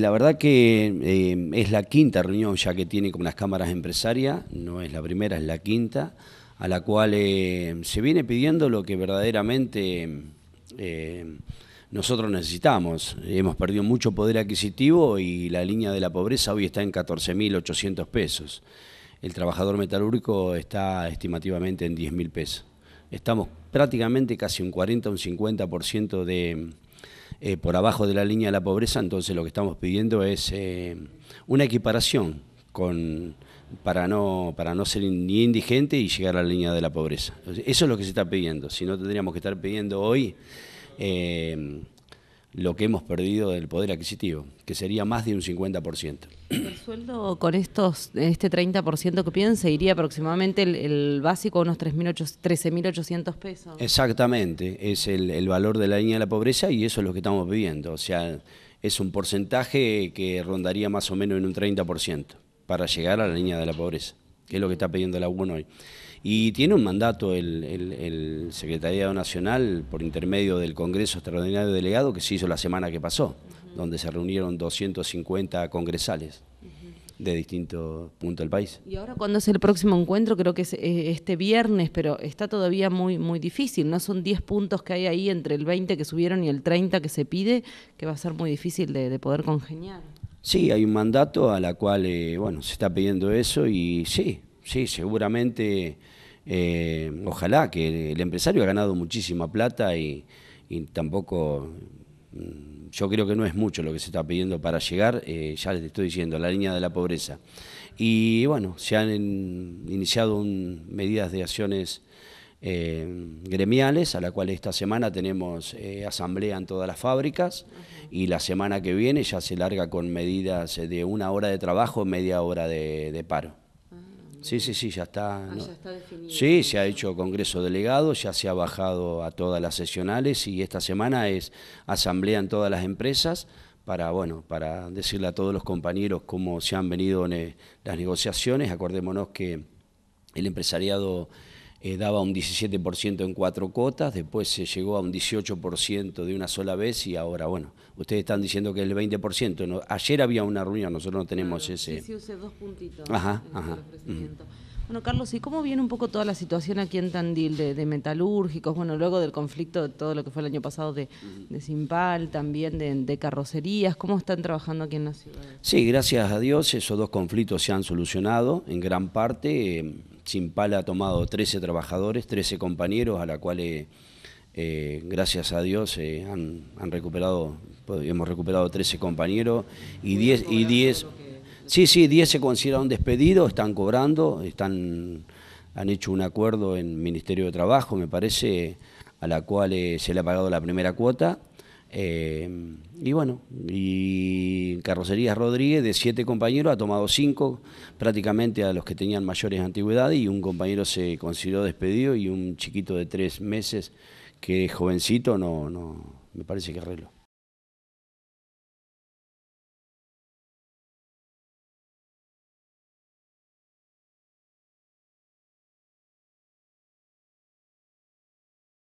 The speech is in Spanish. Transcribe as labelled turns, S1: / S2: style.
S1: La verdad que em, es la quinta reunión ya que tiene con las cámaras empresarias, no es la primera, es la quinta, a la cual em, se viene pidiendo lo que verdaderamente em, nosotros necesitamos. Hemos perdido mucho poder adquisitivo y la línea de la pobreza hoy está en 14.800 pesos. El trabajador metalúrgico está estimativamente en 10.000 pesos. Estamos prácticamente casi un 40 un 50% de eh, por abajo de la línea de la pobreza, entonces lo que estamos pidiendo es eh, una equiparación con, para, no, para no ser ni indigente y llegar a la línea de la pobreza. Eso es lo que se está pidiendo, si no tendríamos que estar pidiendo hoy... Eh, lo que hemos perdido del poder adquisitivo, que sería más de un 50%.
S2: ¿El sueldo con estos, este 30% que piden se iría aproximadamente el, básico de unos 13.800 pesos?
S1: Exactamente, es el, valor de la línea de la pobreza y eso es lo que estamos viviendo. O sea, es un porcentaje que rondaría más o menos en un 30% para llegar a la línea de la pobreza, que es lo que está pidiendo la UNO hoy. Y tiene un mandato el, Secretariado Nacional por intermedio del Congreso Extraordinario Delegado que se hizo la semana que pasó, donde se reunieron 250 congresales de distintos puntos del país.
S2: Y ahora cuándo es el próximo encuentro, creo que es eh, este viernes, pero está todavía muy, muy difícil, ¿no? Son 10 puntos que hay ahí entre el 20 que subieron y el 30 que se pide, que va a ser muy difícil de, poder congeniar.
S1: Sí, hay un mandato a la cual, eh, bueno, se está pidiendo eso y sí, sí, seguramente, eh, ojalá que el empresario ha ganado muchísima plata y, tampoco, mm, yo creo que no es mucho lo que se está pidiendo para llegar, eh, ya les estoy diciendo, la línea de la pobreza. Y bueno, se han iniciado medidas de acciones eh, gremiales, a la cual esta semana tenemos asamblea en todas las fábricas y la semana que viene ya se larga con medidas de una hora de trabajo, media hora de paro. Sí, sí, sí, ya está. Ah, sí, se ha hecho congreso delegado, ya se ha bajado a todas las sesionales y esta semana es asamblea en todas las empresas para, bueno, para decirle a todos los compañeros cómo se han venido eh, las negociaciones. Acordémonos que el empresariado eh, daba un 17% en cuatro cuotas, después se llegó a un 18% de una sola vez y ahora, bueno, ustedes están diciendo que es el 20%. No, ayer había una reunión, nosotros no tenemos ese... Sí, dos puntitos. Ajá, ajá. Mm.
S2: Bueno, Carlos, ¿y cómo viene un poco toda la situación aquí en Tandil de, metalúrgicos? Bueno, luego del conflicto de todo lo que fue el año pasado de, de Simpal, también de, carrocerías, ¿cómo están trabajando aquí en la ciudad?
S1: Sí, gracias a Dios esos dos conflictos se han solucionado en gran parte. Em, pala ha tomado 13 trabajadores, 13 compañeros, a la cual, eh, eh, gracias a Dios, eh, han, recuperado, pues, hemos recuperado 13 compañeros y 10... Y 10 Sí, sí, 10 se consideran despedidos, están cobrando, están, han hecho un acuerdo en Ministerio de Trabajo, me parece, a la cual se le ha pagado la primera cuota eh, y bueno, y Carrocerías Rodríguez, de siete compañeros, ha tomado cinco prácticamente a los que tenían mayores antigüedad y un compañero se consideró despedido y un chiquito de tres meses que es jovencito, no, no, me parece que arreglo.